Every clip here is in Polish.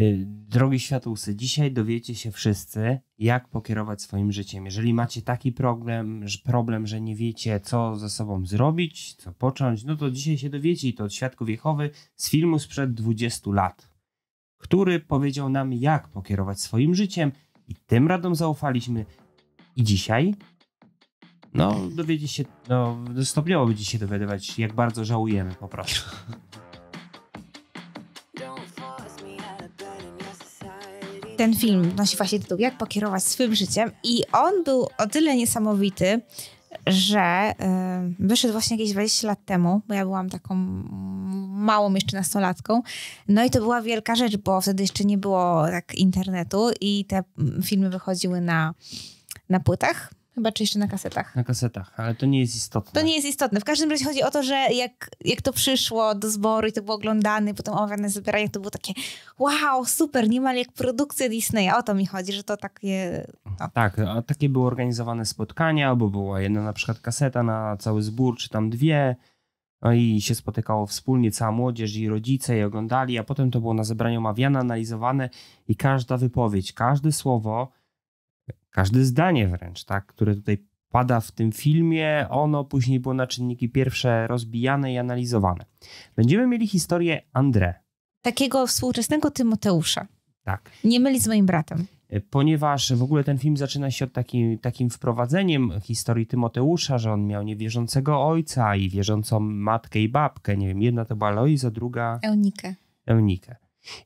Y, drogi światłusy, dzisiaj dowiecie się wszyscy, jak pokierować swoim życiem. Jeżeli macie taki problem, że, problem, że nie wiecie, co ze sobą zrobić, co począć, no to dzisiaj się dowiecie i to od Świadków Jehowy z filmu sprzed 20 lat, który powiedział nam, jak pokierować swoim życiem i tym radom zaufaliśmy. I dzisiaj, no, dowiecie się, no, stopniowo będziecie się dowiadywać, jak bardzo żałujemy po prostu. ten film nosi właśnie tytuł Jak pokierować swym życiem i on był o tyle niesamowity, że y, wyszedł właśnie jakieś 20 lat temu, bo ja byłam taką małą jeszcze nastolatką. No i to była wielka rzecz, bo wtedy jeszcze nie było tak internetu i te filmy wychodziły na, na płytach Chyba czy jeszcze na kasetach. Na kasetach, ale to nie jest istotne. To nie jest istotne. W każdym razie chodzi o to, że jak, jak to przyszło do zboru i to było oglądane, potem omawiane zebranie, to było takie wow, super, niemal jak produkcja Disneya. O to mi chodzi, że to takie... No. Tak, a takie były organizowane spotkania, bo była jedna na przykład kaseta na cały zbór, czy tam dwie. No i się spotykało wspólnie cała młodzież i rodzice i oglądali, a potem to było na zebraniu omawiane, analizowane i każda wypowiedź, każde słowo każde zdanie wręcz, tak, które tutaj pada w tym filmie, ono później było na czynniki pierwsze rozbijane i analizowane. Będziemy mieli historię André. Takiego współczesnego Tymoteusza. Tak. Nie myli z moim bratem. E, ponieważ w ogóle ten film zaczyna się od takim, takim wprowadzeniem historii Tymoteusza, że on miał niewierzącego ojca i wierzącą matkę i babkę. Nie wiem, jedna to była Loiza, druga. Eunikę. Eunikę.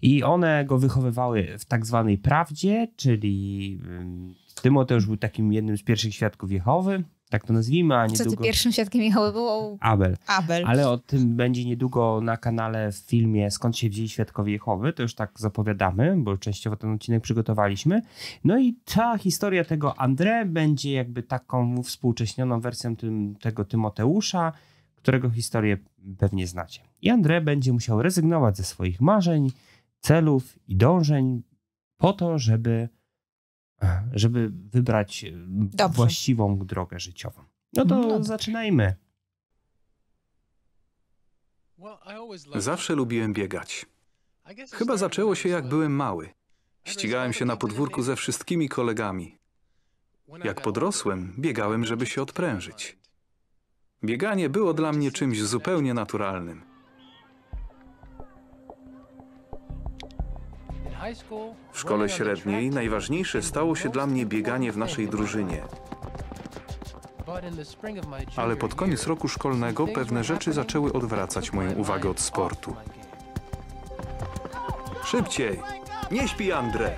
I one go wychowywały w tak zwanej prawdzie, czyli Tymoteusz był takim jednym z pierwszych świadków Jehowy, tak to nazwijmy, a niedługo... Co ty pierwszym świadkiem Jehowy był? Abel. Abel. Ale o tym będzie niedługo na kanale w filmie Skąd się wzięli świadkowie Jehowy, to już tak zapowiadamy, bo częściowo ten odcinek przygotowaliśmy. No i ta historia tego André będzie jakby taką współcześnioną wersją tym, tego Tymoteusza, którego historię pewnie znacie. I André będzie musiał rezygnować ze swoich marzeń, celów i dążeń po to, żeby żeby wybrać y, Dobrze. właściwą drogę życiową. No to mhm. no zaczynajmy. Zawsze lubiłem biegać. Chyba zaczęło się jak byłem mały. Ścigałem się na podwórku ze wszystkimi kolegami. Jak podrosłem, biegałem, żeby się odprężyć. Bieganie było dla mnie czymś zupełnie naturalnym. W szkole średniej najważniejsze stało się dla mnie bieganie w naszej drużynie. Ale pod koniec roku szkolnego pewne rzeczy zaczęły odwracać moją uwagę od sportu. Szybciej! Nie śpi, Andre!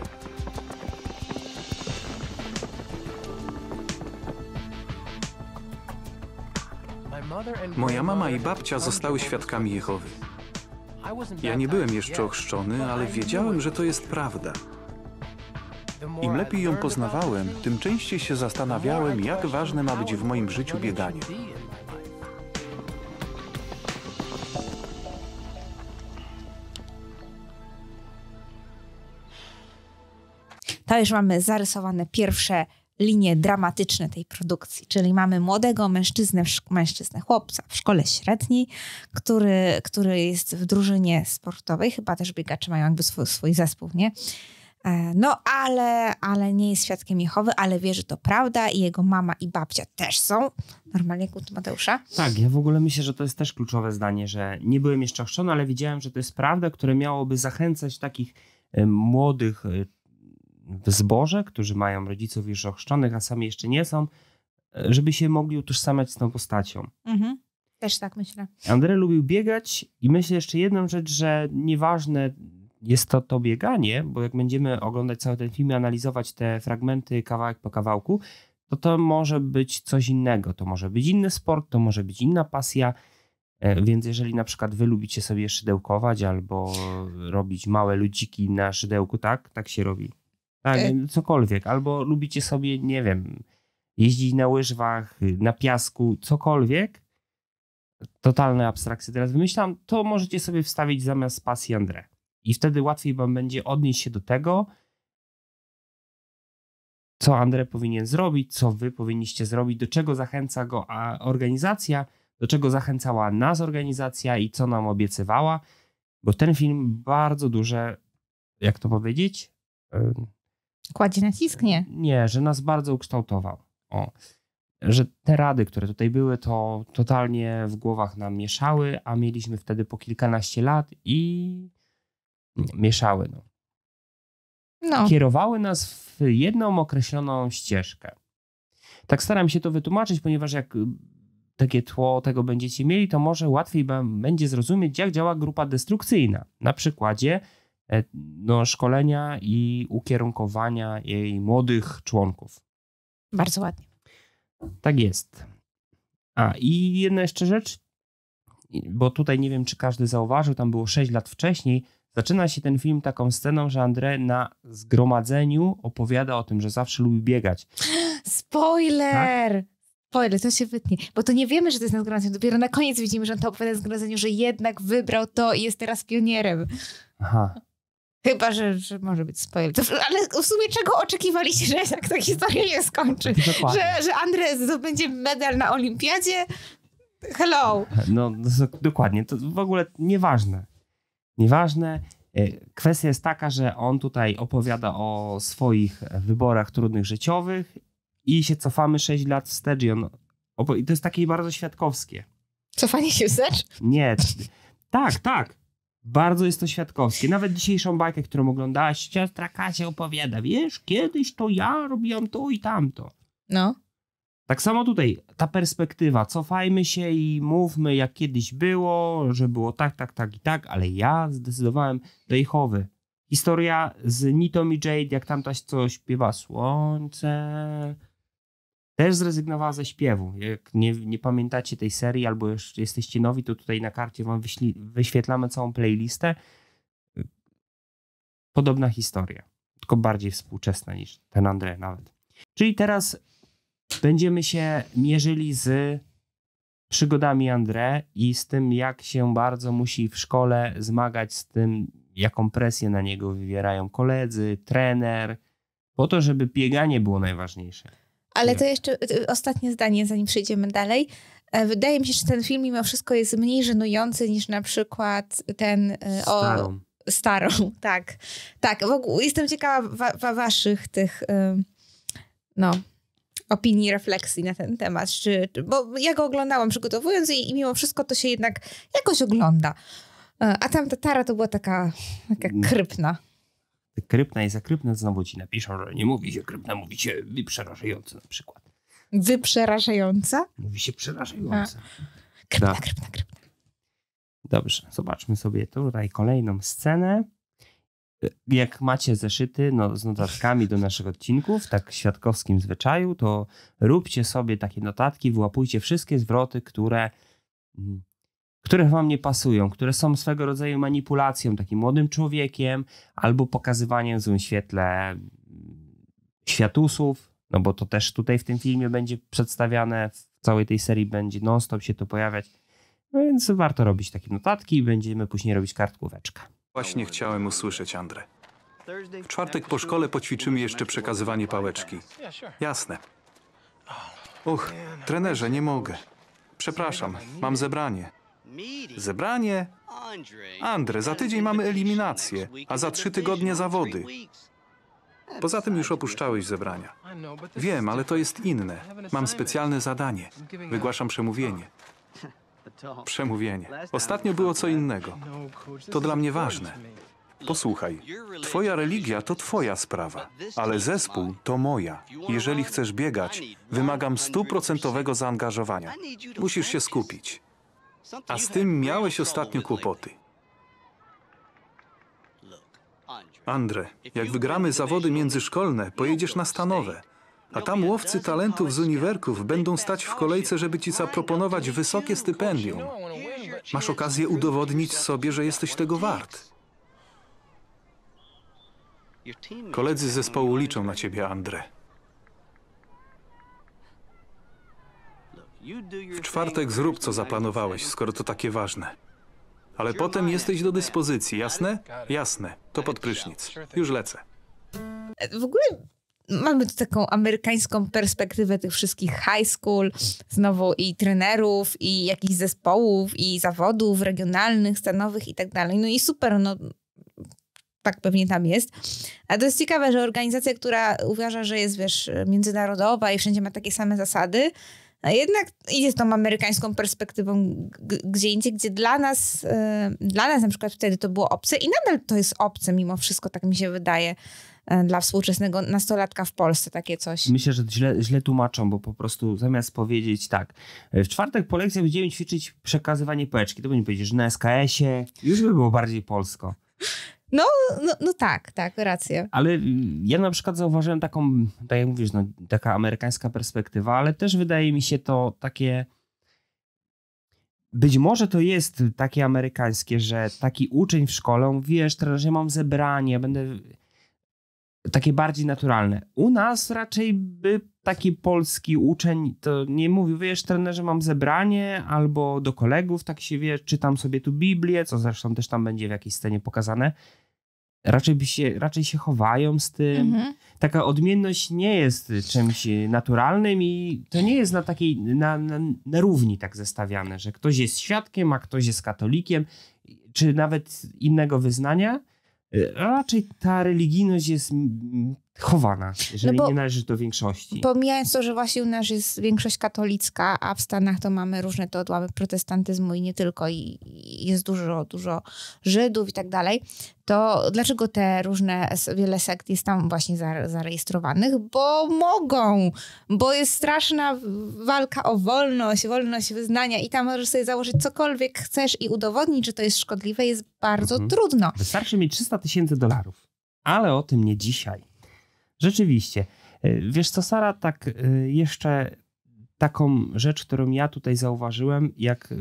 Moja mama i babcia zostały świadkami Jehowy. Ja nie byłem jeszcze ochrzczony, ale wiedziałem, że to jest prawda. Im lepiej ją poznawałem, tym częściej się zastanawiałem, jak ważne ma być w moim życiu bieganie. To już mamy zarysowane pierwsze linie dramatyczne tej produkcji, czyli mamy młodego mężczyznę, mężczyznę chłopca w szkole średniej, który, który jest w drużynie sportowej, chyba też biegacze mają jakby swój, swój zespół, nie? E, no, ale, ale nie jest świadkiem Jehowy, ale wie, że to prawda i jego mama i babcia też są. Normalnie kult Mateusza. Tak, ja w ogóle myślę, że to jest też kluczowe zdanie, że nie byłem jeszcze ochrzczony, ale widziałem, że to jest prawda, które miałoby zachęcać takich e, młodych e, w zborze, którzy mają rodziców już ochrzczonych, a sami jeszcze nie są, e, żeby się mogli utożsamiać z tą postacią. Mhm. Też tak myślę. Andrzej lubił biegać i myślę jeszcze jedną rzecz, że nieważne jest to to bieganie, bo jak będziemy oglądać cały ten film i analizować te fragmenty kawałek po kawałku, to to może być coś innego. To może być inny sport, to może być inna pasja. E, więc jeżeli na przykład wy lubicie sobie szydełkować albo robić małe ludziki na szydełku, tak? Tak się robi. Tak, e... No, cokolwiek. Albo lubicie sobie, nie wiem, jeździć na łyżwach, na piasku, cokolwiek. Totalne abstrakcje teraz wymyślam, to możecie sobie wstawić zamiast pasji André. I wtedy łatwiej wam będzie odnieść się do tego, co André powinien zrobić, co wy powinniście zrobić, do czego zachęca go organizacja, do czego zachęcała nas organizacja i co nam obiecywała, bo ten film bardzo duże, jak to powiedzieć, Kładzie nacisk? Nie. Nie, że nas bardzo ukształtował. O. Że te rady, które tutaj były, to totalnie w głowach nam mieszały, a mieliśmy wtedy po kilkanaście lat i mieszały. No. No. Kierowały nas w jedną określoną ścieżkę. Tak staram się to wytłumaczyć, ponieważ jak y, takie tło tego będziecie mieli, to może łatwiej będzie zrozumieć, jak działa grupa destrukcyjna. Na przykładzie E, no, szkolenia i ukierunkowania jej młodych członków. Bardzo ładnie. Tak jest. A i jedna jeszcze rzecz, bo tutaj nie wiem, czy każdy zauważył, tam było 6 lat wcześniej. Zaczyna się ten film taką sceną, że André na zgromadzeniu opowiada o tym, że zawsze lubi biegać. Spoiler! Tak? Spoiler, to się wytnie. Bo to nie wiemy, że to jest na zgromadzeniu. Dopiero na koniec widzimy, że on to opowiada na zgromadzeniu, że jednak wybrał to i jest teraz pionierem. Aha. Chyba, że, że może być spoiler. Ale w sumie czego oczekiwaliście, że jak ta historia się skończy? Dokładnie. Że, że Andres zdobędzie medal na olimpiadzie? Hello! No, no dokładnie. To w ogóle nieważne. Nieważne. E, kwestia jest taka, że on tutaj opowiada o swoich wyborach trudnych życiowych i się cofamy 6 lat wstecz. I, on, i to jest takie bardzo świadkowskie. Cofanie się wstecz? Nie. Tak, tak. Bardzo jest to świadkowskie. Nawet dzisiejszą bajkę, którą oglądałaś, siostra Kasia opowiada, wiesz, kiedyś to ja robiłam to i tamto. No. Tak samo tutaj, ta perspektywa, cofajmy się i mówmy jak kiedyś było, że było tak, tak, tak i tak, ale ja zdecydowałem do Jehowy. Historia z Nitą i Jade, jak tamtaś co śpiewa słońce, też zrezygnowała ze śpiewu. Jak nie, nie pamiętacie tej serii albo już jesteście nowi, to tutaj na karcie wam wyśli, wyświetlamy całą playlistę. Podobna historia, tylko bardziej współczesna niż ten André nawet. Czyli teraz będziemy się mierzyli z przygodami André i z tym, jak się bardzo musi w szkole zmagać z tym, jaką presję na niego wywierają koledzy, trener, po to, żeby bieganie było najważniejsze ale to jeszcze y, y, ostatnie zdanie, zanim przejdziemy dalej. E, wydaje mi się, że ten film mimo wszystko jest mniej żenujący niż na przykład ten y, o... Starą. Starą, tak. Tak, w ogóle jestem ciekawa wa, wa waszych tych no, opinii, refleksji na ten temat. Czy, bo ja go oglądałam przygotowując i, i mimo wszystko to się jednak jakoś ogląda. E, a tam ta Tara to była taka, taka krypna. Mm krypna i zakrypna, znowu ci napiszą, że nie mówi się krypna, mówi się na przykład. Wyprzerażająca? Mówi się przerażająca. Krypna, da. Tak. krypna, krypna. Dobrze, zobaczmy sobie tutaj kolejną scenę. Jak macie zeszyty no, z notatkami do naszych odcinków, tak świadkowskim zwyczaju, to róbcie sobie takie notatki, wyłapujcie wszystkie zwroty, które mm, które wam nie pasują, które są swego rodzaju manipulacją, takim młodym człowiekiem albo pokazywaniem w złym świetle mm, światusów, no bo to też tutaj w tym filmie będzie przedstawiane, w całej tej serii będzie non-stop się to pojawiać, no więc warto robić takie notatki i będziemy później robić kartkóweczkę. Właśnie chciałem usłyszeć, Andre. W czwartek po szkole poćwiczymy jeszcze przekazywanie pałeczki. Jasne. uch, trenerze, nie mogę. Przepraszam, mam zebranie zebranie. Andre, za tydzień mamy eliminację, a za trzy tygodnie zawody. Poza tym już opuszczałeś zebrania. Wiem, ale to jest inne. Mam specjalne zadanie. Wygłaszam przemówienie. Przemówienie. Ostatnio było co innego. No, to dla mnie ważne. Posłuchaj, twoja religia to twoja sprawa, ale zespół to moja. Jeżeli chcesz biegać, wymagam stuprocentowego zaangażowania. Musisz się skupić. A z tym miałeś ostatnio kłopoty. Andre, jak wygramy zawody międzyszkolne, pojedziesz na stanowe, a tam łowcy talentów z uniwerków będą stać w kolejce, żeby ci zaproponować wysokie stypendium. Masz okazję udowodnić sobie, że jesteś tego wart. Koledzy z zespołu liczą na ciebie, Andre. W czwartek zrób, co zaplanowałeś, skoro to takie ważne. Ale potem jesteś do dyspozycji, jasne? Jasne. To pod prysznic. Już lecę. W ogóle mamy tu taką amerykańską perspektywę tych wszystkich high school, znowu i trenerów, i jakichś zespołów, i zawodów regionalnych, stanowych i tak dalej. No i super, no tak pewnie tam jest. A to jest ciekawe, że organizacja, która uważa, że jest, wiesz, międzynarodowa i wszędzie ma takie same zasady, a jednak idzie z tą amerykańską perspektywą gdzie indziej, gdzie dla nas, y, dla nas na przykład wtedy to było obce i nadal to jest obce mimo wszystko, tak mi się wydaje y, dla współczesnego nastolatka w Polsce takie coś. Myślę, że źle, źle tłumaczą, bo po prostu zamiast powiedzieć tak, y, w czwartek po lekcjach będziemy ćwiczyć przekazywanie peczki, to będzie powiedzieć, że na SKS-ie już by było bardziej polsko. No, no, no, tak, tak, rację. Ale ja na przykład zauważyłem taką, tak jak mówisz, no, taka amerykańska perspektywa, ale też wydaje mi się to takie. Być może to jest takie amerykańskie, że taki uczeń w szkole mówi, wiesz, teraz ja mam zebranie, będę takie bardziej naturalne. U nas raczej by taki polski uczeń to nie mówił, wiesz, trenerze, mam zebranie, albo do kolegów, tak się wie, czytam sobie tu Biblię, co zresztą też tam będzie w jakiejś scenie pokazane. Raczej, by się, raczej się chowają z tym. Mhm. Taka odmienność nie jest czymś naturalnym i to nie jest na takiej, na, na, na równi tak zestawiane, że ktoś jest świadkiem, a ktoś jest katolikiem, czy nawet innego wyznania Y, raczej ta religijność jest chowana, jeżeli no nie należy do większości. Pomijając to, że właśnie u nas jest większość katolicka, a w Stanach to mamy różne te odłamy protestantyzmu i nie tylko, i, i jest dużo, dużo Żydów i tak dalej, to dlaczego te różne, wiele sekt jest tam właśnie zarejestrowanych? Bo mogą, bo jest straszna walka o wolność, wolność wyznania i tam możesz sobie założyć cokolwiek chcesz i udowodnić, że to jest szkodliwe, jest bardzo mhm. trudno. Wystarczy mieć 300 tysięcy dolarów, ale o tym nie dzisiaj. Rzeczywiście. E, wiesz co, Sara, tak e, jeszcze taką rzecz, którą ja tutaj zauważyłem, jak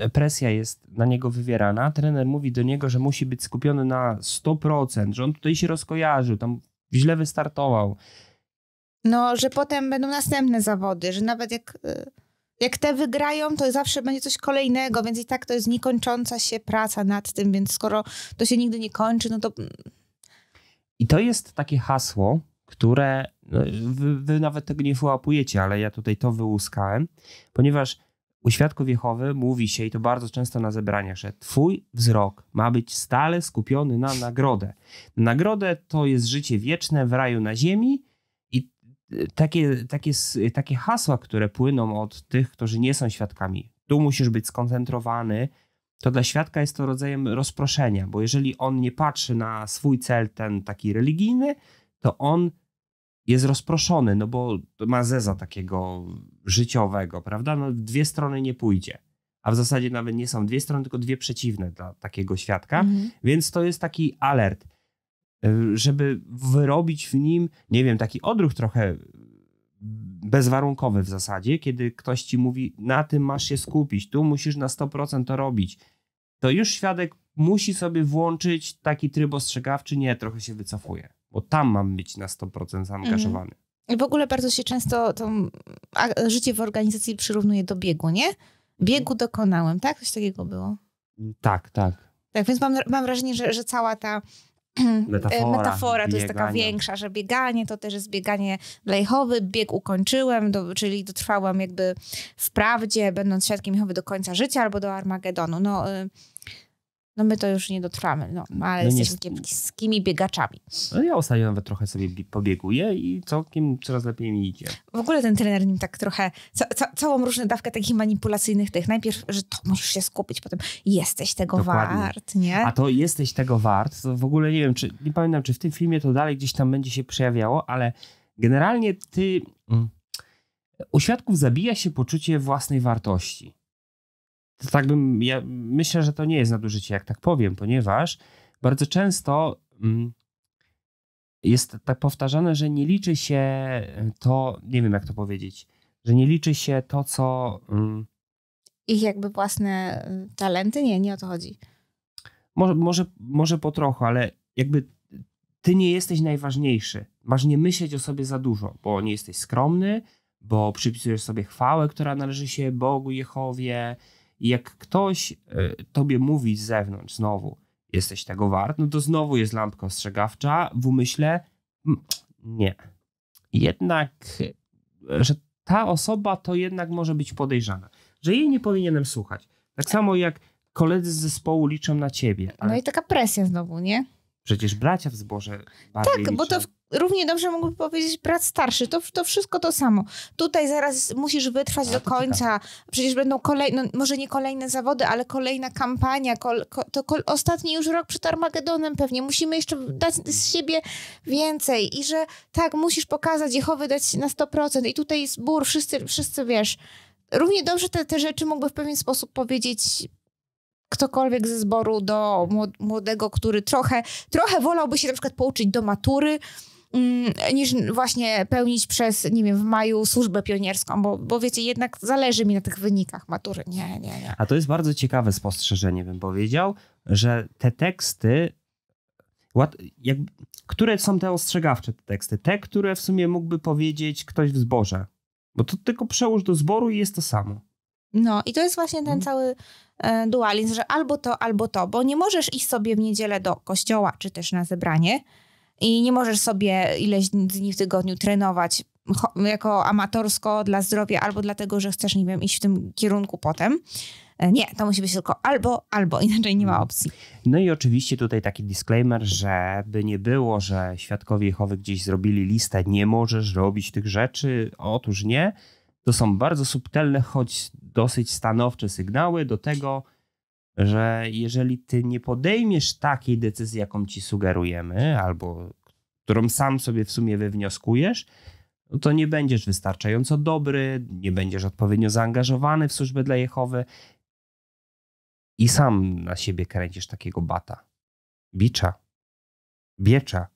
e, presja jest na niego wywierana, trener mówi do niego, że musi być skupiony na 100%, że on tutaj się rozkojarzył, tam źle wystartował. No, że potem będą następne zawody, że nawet jak, jak te wygrają, to zawsze będzie coś kolejnego, więc i tak to jest niekończąca się praca nad tym, więc skoro to się nigdy nie kończy, no to mm, i to jest takie hasło, które no, wy, wy, nawet tego nie wyłapujecie, ale ja tutaj to wyłuskałem, ponieważ u świadków Jehowy mówi się, i to bardzo często na zebraniach, że twój wzrok ma być stale skupiony na nagrodę. Nagrodę to jest życie wieczne w raju na ziemi i y, takie, takie, takie hasła, które płyną od tych, którzy nie są świadkami. Tu musisz być skoncentrowany, to dla świadka jest to rodzajem rozproszenia, bo jeżeli on nie patrzy na swój cel, ten taki religijny, to on jest rozproszony, no bo ma zeza takiego życiowego, prawda? No, dwie strony nie pójdzie. A w zasadzie nawet nie są dwie strony, tylko dwie przeciwne dla takiego świadka. Mhm. Więc to jest taki alert, y, żeby wyrobić w nim, nie wiem, taki odruch trochę bezwarunkowy w zasadzie, kiedy ktoś ci mówi, na tym masz się skupić, tu musisz na 100% to robić, to już świadek musi sobie włączyć taki tryb ostrzegawczy, nie, trochę się wycofuje, bo tam mam być na 100% zaangażowany. Mhm. I w ogóle bardzo się często to życie w organizacji przyrównuje do biegu, nie? Biegu dokonałem, tak? Coś takiego było. Tak, tak. Tak, więc mam, mam wrażenie, że, że cała ta metafora, e, metafora to jest taka większa, że bieganie to też jest bieganie lejchowy, bieg ukończyłem, do, czyli dotrwałam jakby wprawdzie, będąc świadkiem Jehowy do końca życia albo do Armagedonu. No, y no my to już nie dotrwamy, no, no ale no jesteśmy kiepskimi biegaczami. No ja ostatnio nawet trochę sobie pobieguję i całkiem coraz lepiej mi idzie. W ogóle ten trener nim tak trochę, ca ca całą różną dawkę takich manipulacyjnych tych. Najpierw, że to musisz się skupić, potem jesteś tego Dokładnie. wart, nie? A to jesteś tego wart, to w ogóle nie wiem, czy, nie pamiętam, czy w tym filmie to dalej gdzieś tam będzie się przejawiało, ale generalnie ty... Mm. U świadków zabija się poczucie własnej wartości to tak bym, ja myślę, że to nie jest nadużycie, jak tak powiem, ponieważ bardzo często mm, jest tak powtarzane, że nie liczy się to, nie wiem jak to powiedzieć, że nie liczy się to, co. Mm, ich jakby własne y, talenty? Nie, nie o to chodzi. Może, może, może po trochu, ale jakby ty nie jesteś najważniejszy. Masz nie myśleć o sobie za dużo, bo nie jesteś skromny, bo przypisujesz sobie chwałę, która należy się Bogu, Jehowie, i jak ktoś e, tobie mówi z zewnątrz znowu, jesteś tego wart, no to znowu jest lampka ostrzegawcza w umyśle, mm, nie. Jednak, e, że ta osoba to jednak może być podejrzana, że jej nie powinienem słuchać. Tak samo jak koledzy z zespołu liczą na ciebie. No ale... No i taka presja znowu, nie? Przecież bracia w zboże. bardziej Tak, liczą. bo to w równie dobrze mógłby powiedzieć brat starszy. To, to wszystko to samo. Tutaj zaraz musisz wytrwać do końca. Przecież będą kolejne, no, może nie kolejne zawody, ale kolejna kampania. Kol, to kol, ostatni już rok przed Armagedonem pewnie. Musimy jeszcze dać z siebie więcej. I że tak, musisz pokazać Jehowy, dać na 100%. I tutaj jest bór, wszyscy, wszyscy wiesz. Równie dobrze te, te rzeczy mógłby w pewien sposób powiedzieć ktokolwiek ze zboru do młodego, który trochę, trochę wolałby się na przykład pouczyć do matury, Mm, niż właśnie pełnić przez, nie wiem, w maju służbę pionierską, bo, bo wiecie, jednak zależy mi na tych wynikach matury. Nie, nie, nie. A to jest bardzo ciekawe spostrzeżenie, bym powiedział, że te teksty, które są te ostrzegawcze te teksty? Te, które w sumie mógłby powiedzieć ktoś w zborze. Bo to tylko przełóż do zboru i jest to samo. No i to jest właśnie ten hmm. cały e, dualizm, że albo to, albo to, bo nie możesz iść sobie w niedzielę do kościoła, czy też na zebranie, i nie możesz sobie ileś dni w tygodniu trenować jako amatorsko dla zdrowia albo dlatego, że chcesz, nie wiem, iść w tym kierunku potem. E, nie, to musi być tylko albo, albo, inaczej nie ma mhm. opcji. No i oczywiście tutaj taki disclaimer, żeby nie było, że świadkowie Jehowy gdzieś zrobili listę, nie możesz robić tych rzeczy. Otóż nie. To są bardzo subtelne, choć dosyć stanowcze sygnały do tego, że jeżeli ty nie podejmiesz takiej decyzji, jaką ci sugerujemy, albo którą sam sobie w sumie wywnioskujesz, no to nie będziesz wystarczająco dobry, nie będziesz odpowiednio zaangażowany w służbę dla Jehowy i sam na siebie kręcisz takiego bata. Bicza. Biecza.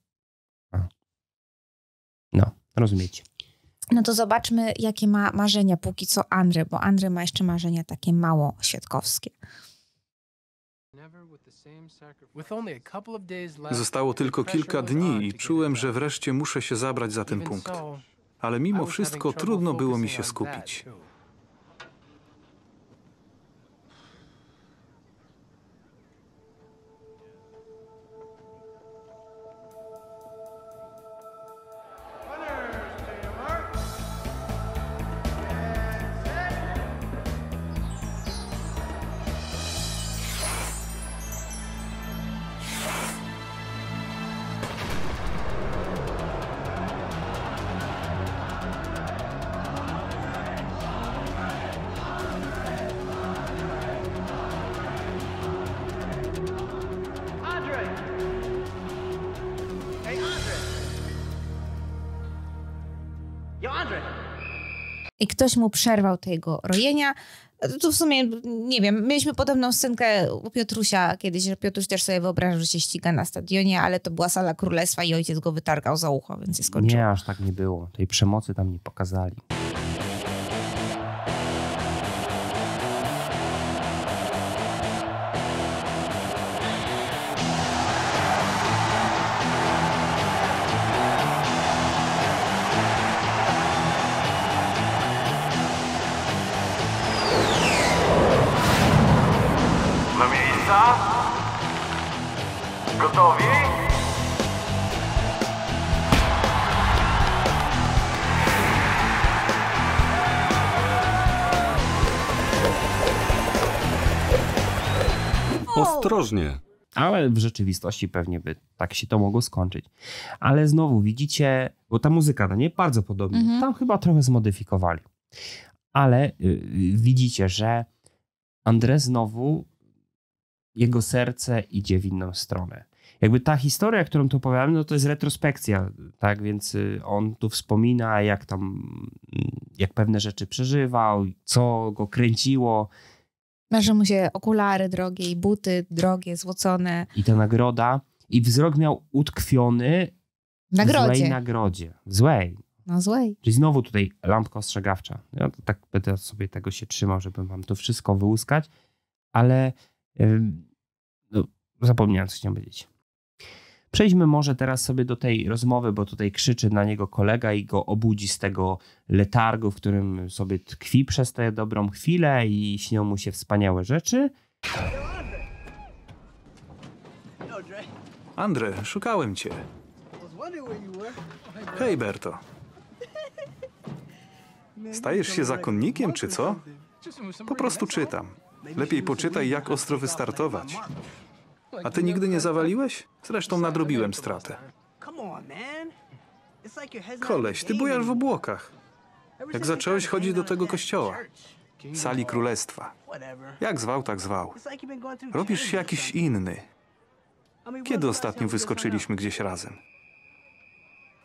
No, rozumiecie. No to zobaczmy, jakie ma marzenia póki co Andry, bo Andry ma jeszcze marzenia takie mało świadkowskie. Zostało tylko kilka dni i czułem, że wreszcie muszę się zabrać za ten punkt. Ale mimo wszystko trudno było mi się skupić. i ktoś mu przerwał tego rojenia. Tu w sumie, nie wiem, mieliśmy podobną scenkę u Piotrusia kiedyś, że Piotruś też sobie wyobrażał, że się ściga na stadionie, ale to była sala królestwa i ojciec go wytargał za ucho, więc się skończyło. Nie, aż tak nie było. Tej przemocy tam nie pokazali. Ostrożnie. Ale w rzeczywistości pewnie by tak się to mogło skończyć. Ale znowu widzicie, bo ta muzyka na no niej bardzo podobna. Mhm. Tam chyba trochę zmodyfikowali. Ale y, y, widzicie, że Andrzej znowu, jego serce idzie w inną stronę jakby ta historia, którą tu opowiadam, no to jest retrospekcja, tak? Więc y, on tu wspomina, jak tam, mm, jak pewne rzeczy przeżywał, co go kręciło, Marzą mu się okulary drogie i buty drogie, złocone. I ta nagroda. I wzrok miał utkwiony nagrodzie. w złej nagrodzie. Złej. No złej. Czyli znowu tutaj lampka ostrzegawcza. Ja tak będę sobie tego się trzymał, żeby wam to wszystko wyłuskać, ale no, zapomniałem, co chciałem powiedzieć. Przejdźmy może teraz sobie do tej rozmowy, bo tutaj krzyczy na niego kolega i go obudzi z tego letargu, w którym sobie tkwi przez tę dobrą chwilę i śnią mu się wspaniałe rzeczy. Andre, szukałem cię. Hej, Berto. Stajesz się zakonnikiem, czy co? Po prostu czytam. Lepiej poczytaj, jak ostro wystartować. A ty nigdy nie zawaliłeś? Zresztą nadrobiłem stratę. Koleś, ty bujasz w obłokach. Jak zacząłeś chodzić do tego kościoła, sali królestwa. Jak zwał, tak zwał. Robisz się jakiś inny. Kiedy ostatnio wyskoczyliśmy gdzieś razem?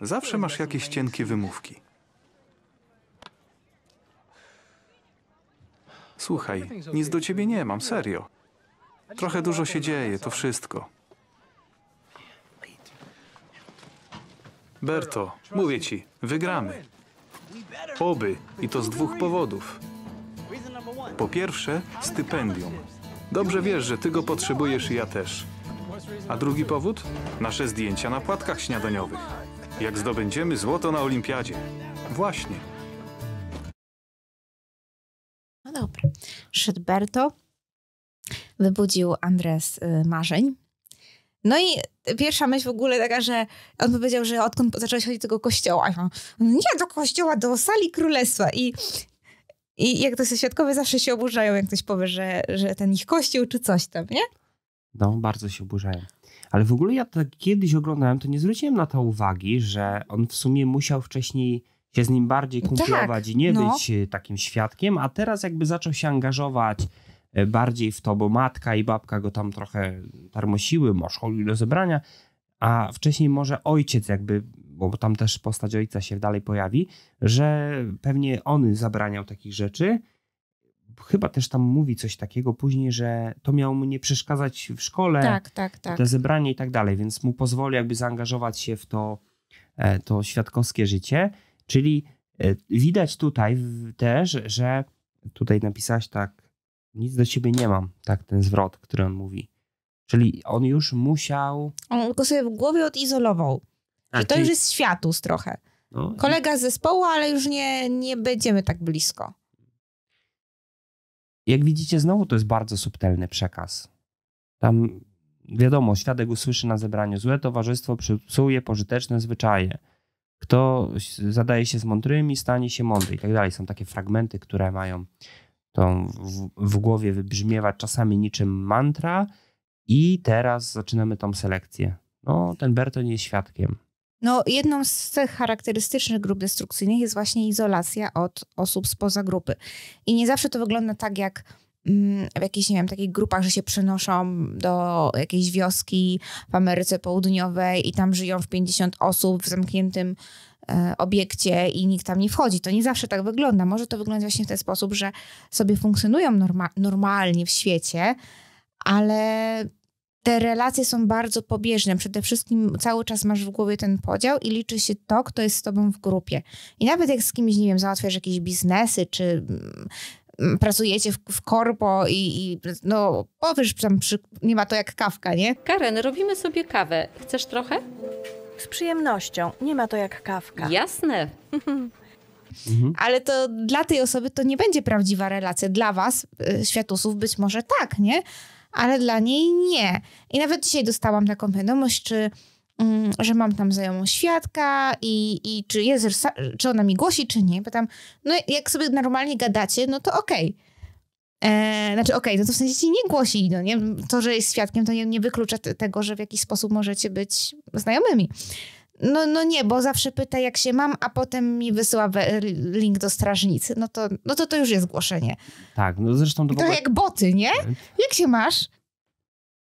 Zawsze masz jakieś cienkie wymówki. Słuchaj, nic do ciebie nie mam, serio. Trochę dużo się dzieje, to wszystko. Berto, mówię ci, wygramy. Oby i to z dwóch powodów. Po pierwsze, stypendium. Dobrze wiesz, że ty go potrzebujesz i ja też. A drugi powód? Nasze zdjęcia na płatkach śniadaniowych. Jak zdobędziemy złoto na olimpiadzie. Właśnie. No dobra. Szedł Berto, wybudził Andres y, marzeń. No i pierwsza myśl w ogóle taka, że on powiedział, że odkąd zacząłeś chodzić do tego kościoła? Ja, no nie do kościoła, do sali królestwa. I, i jak to są świadkowie, zawsze się oburzają, jak ktoś powie, że, że ten ich kościół czy coś tam, nie? No, bardzo się oburzają. Ale w ogóle ja tak kiedyś oglądałem, to nie zwróciłem na to uwagi, że on w sumie musiał wcześniej się z nim bardziej tak, kumplować tak, i nie no. być y, takim świadkiem, a teraz jakby zaczął się angażować E, bardziej w to, bo matka i babka go tam trochę tarmosiły, mąż chodził do zebrania, a wcześniej może ojciec jakby, bo tam też postać ojca się dalej pojawi, że pewnie on zabraniał takich rzeczy. Chyba też tam mówi coś takiego później, że to miało mu nie przeszkadzać w szkole, tak, tak, tak. te zebranie i tak dalej, więc mu pozwoli jakby zaangażować się w to, e, to świadkowskie życie. Czyli e, widać tutaj też, że tutaj napisałaś tak nic do ciebie nie mam, tak ten zwrot, który on mówi. Czyli on już musiał. On tylko sobie w głowie odizolował. A, to już jest światus trochę. No, Kolega z zespołu, ale już nie, nie będziemy tak blisko. Jak widzicie, znowu to jest bardzo subtelny przekaz. Tam wiadomo, świadek usłyszy na zebraniu złe towarzystwo, przypsuje pożyteczne zwyczaje. Kto zadaje się z mądrymi, stanie się mądry i tak dalej. Są takie fragmenty, które mają w, w głowie wybrzmiewa czasami niczym mantra i teraz zaczynamy tą selekcję. No, ten Berton jest świadkiem. No, jedną z tych charakterystycznych grup destrukcyjnych jest właśnie izolacja od osób spoza grupy. I nie zawsze to wygląda tak, jak mm, w jakichś, nie wiem, takich grupach, że się przenoszą do jakiejś wioski w Ameryce Południowej i tam żyją w 50 osób w zamkniętym E, obiekcie i nikt tam nie wchodzi. To nie zawsze tak wygląda. Może to wyglądać właśnie w ten sposób, że sobie funkcjonują norma normalnie w świecie, ale te relacje są bardzo pobieżne. Przede wszystkim cały czas masz w głowie ten podział i liczy się to, kto jest z tobą w grupie. I nawet jak z kimś, nie wiem, załatwiasz jakieś biznesy, czy mm, pracujecie w, w korpo i, i no powiesz tam, przy, nie ma to jak kawka, nie? Karen, robimy sobie kawę. Chcesz trochę? Z przyjemnością. Nie ma to jak kawka. Jasne. Mhm. Ale to dla tej osoby to nie będzie prawdziwa relacja. Dla was, y, światusów, być może tak, nie? Ale dla niej nie. I nawet dzisiaj dostałam taką wiadomość, czy, mm, że mam tam znajomą świadka i, i czy, jest, czy ona mi głosi, czy nie. Pytam, no jak sobie normalnie gadacie, no to okej. Okay. E, znaczy, okej, okay, no to w sensie ci nie głosi, no nie? To, że jest świadkiem, to nie, nie wyklucza tego, że w jakiś sposób możecie być znajomymi. No, no nie, bo zawsze pyta, jak się mam, a potem mi wysyła link do strażnicy. No to, no to to już jest zgłoszenie. Tak, no zresztą to. To ogóle... jak boty, nie? Tak. Jak się masz?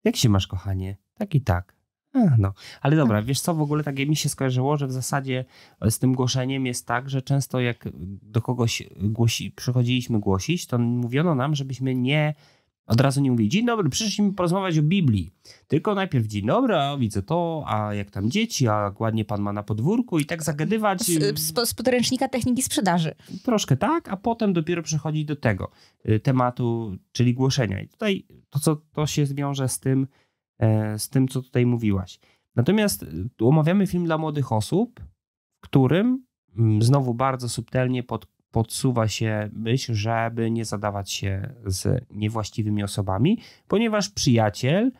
Jak się masz, kochanie? Tak i tak. Eh, no, ale dobra, tak. wiesz co, w ogóle takie mi się skojarzyło, że w zasadzie e, z tym głoszeniem jest tak, że często jak do kogoś głosi, przychodziliśmy głosić, to mówiono nam, żebyśmy nie od razu nie mówili, dzień dobry, przyszliśmy porozmawiać o Biblii. Tylko najpierw dzień dobry, a widzę to, a jak tam dzieci, a ładnie pan ma na podwórku i tak zagadywać. Z, z, podręcznika techniki sprzedaży. Troszkę tak, a potem dopiero przechodzić do tego y, tematu, czyli głoszenia. I tutaj to, co to się wiąże z tym, E, z tym, co tutaj mówiłaś. Natomiast e, omawiamy film dla młodych osób, w którym mm, znowu bardzo subtelnie pod, podsuwa się myśl, żeby nie zadawać się z niewłaściwymi osobami, ponieważ przyjaciel,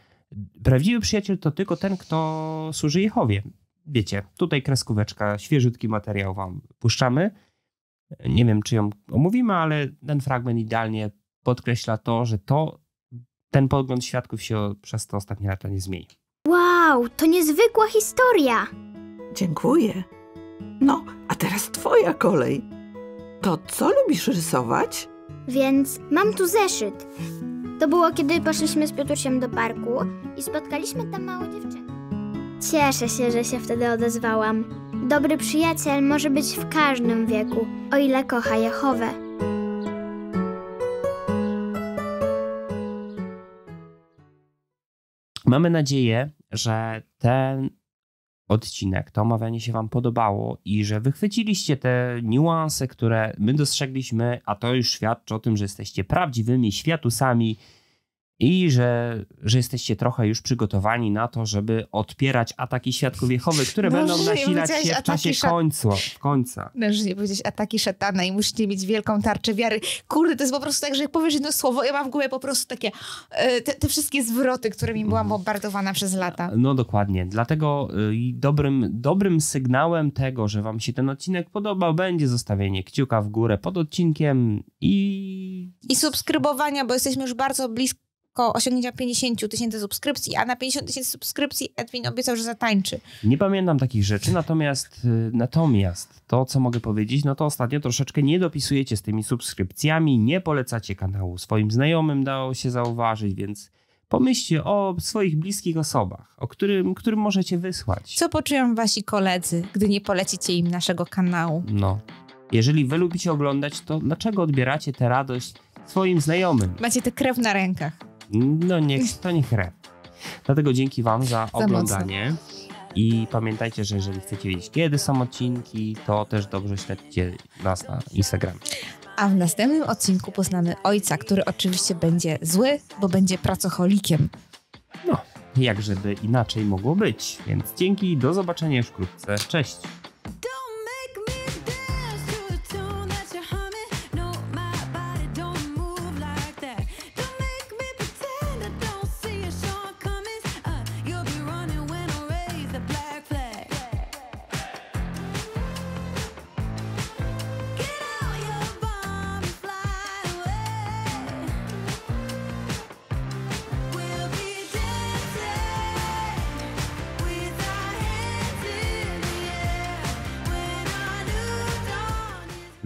prawdziwy przyjaciel to tylko ten, kto służy Jehowie. Wiecie, tutaj kreskóweczka, świeżutki materiał wam puszczamy. Nie wiem, czy ją omówimy, ale ten fragment idealnie podkreśla to, że to ten pogląd świadków się przez te ostatnie lata nie zmienił. Wow, to niezwykła historia! Dziękuję. No, a teraz twoja kolej. To co lubisz rysować? Więc mam tu zeszyt. To było, kiedy poszliśmy z Piotrusiem do parku i spotkaliśmy tam małą dziewczynę. Cieszę się, że się wtedy odezwałam. Dobry przyjaciel może być w każdym wieku, o ile kocha Jehowę. Mamy nadzieję, że ten odcinek, to omawianie się Wam podobało i że wychwyciliście te niuanse, które my dostrzegliśmy, a to już świadczy o tym, że jesteście prawdziwymi światusami i że, że jesteście trochę już przygotowani na to, żeby odpierać ataki świadków Jehowy, które Boże, no będą nasilać się w czasie szat... końca. końca. No, Możesz nie powiedzieć ataki szatana i musicie mieć wielką tarczę wiary. Kurde, to jest po prostu tak, że jak powiesz jedno słowo, ja mam w głowie po prostu takie e, te, te wszystkie zwroty, którymi byłam mhm. bombardowana przez lata. No dokładnie. Dlatego e, dobrym, dobrym sygnałem tego, że wam się ten odcinek podobał, będzie zostawienie kciuka w górę pod odcinkiem i... I subskrybowania, bo jesteśmy już bardzo blisko koło osiągnięcia 50 tysięcy subskrypcji, a na 50 tysięcy subskrypcji Edwin obiecał, że zatańczy. Nie pamiętam takich rzeczy, natomiast, y, natomiast to, co mogę powiedzieć, no to ostatnio troszeczkę nie dopisujecie z tymi subskrypcjami, nie polecacie kanału swoim znajomym, dało się zauważyć, więc pomyślcie o swoich bliskich osobach, o którym, którym możecie wysłać. Co poczują wasi koledzy, gdy nie polecicie im naszego kanału? No. Jeżeli wy lubicie oglądać, to dlaczego odbieracie tę radość swoim znajomym? Macie tę krew na rękach. No niech, to niech rep. Dlatego dzięki Wam za, za oglądanie. Mocno. I pamiętajcie, że jeżeli chcecie wiedzieć, kiedy są odcinki, to też dobrze śledźcie nas na Instagramie. A w następnym odcinku poznamy ojca, który oczywiście będzie zły, bo będzie pracocholikiem. No, jak żeby inaczej mogło być. Więc dzięki, do zobaczenia już wkrótce. Cześć.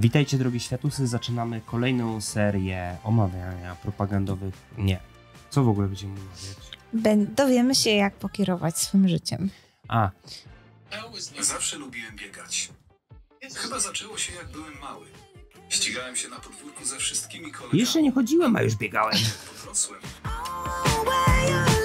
Witajcie drogi światusy, zaczynamy kolejną serię omawiania propagandowych. Nie. Co w ogóle będziemy omawiać? Ben, dowiemy się, jak pokierować swym życiem. A. Zawsze lubiłem biegać. Chyba zaczęło się, jak byłem mały. Ścigałem się na podwórku ze wszystkimi kolegami. Jeszcze nie chodziłem, a już biegałem. Podrosłem.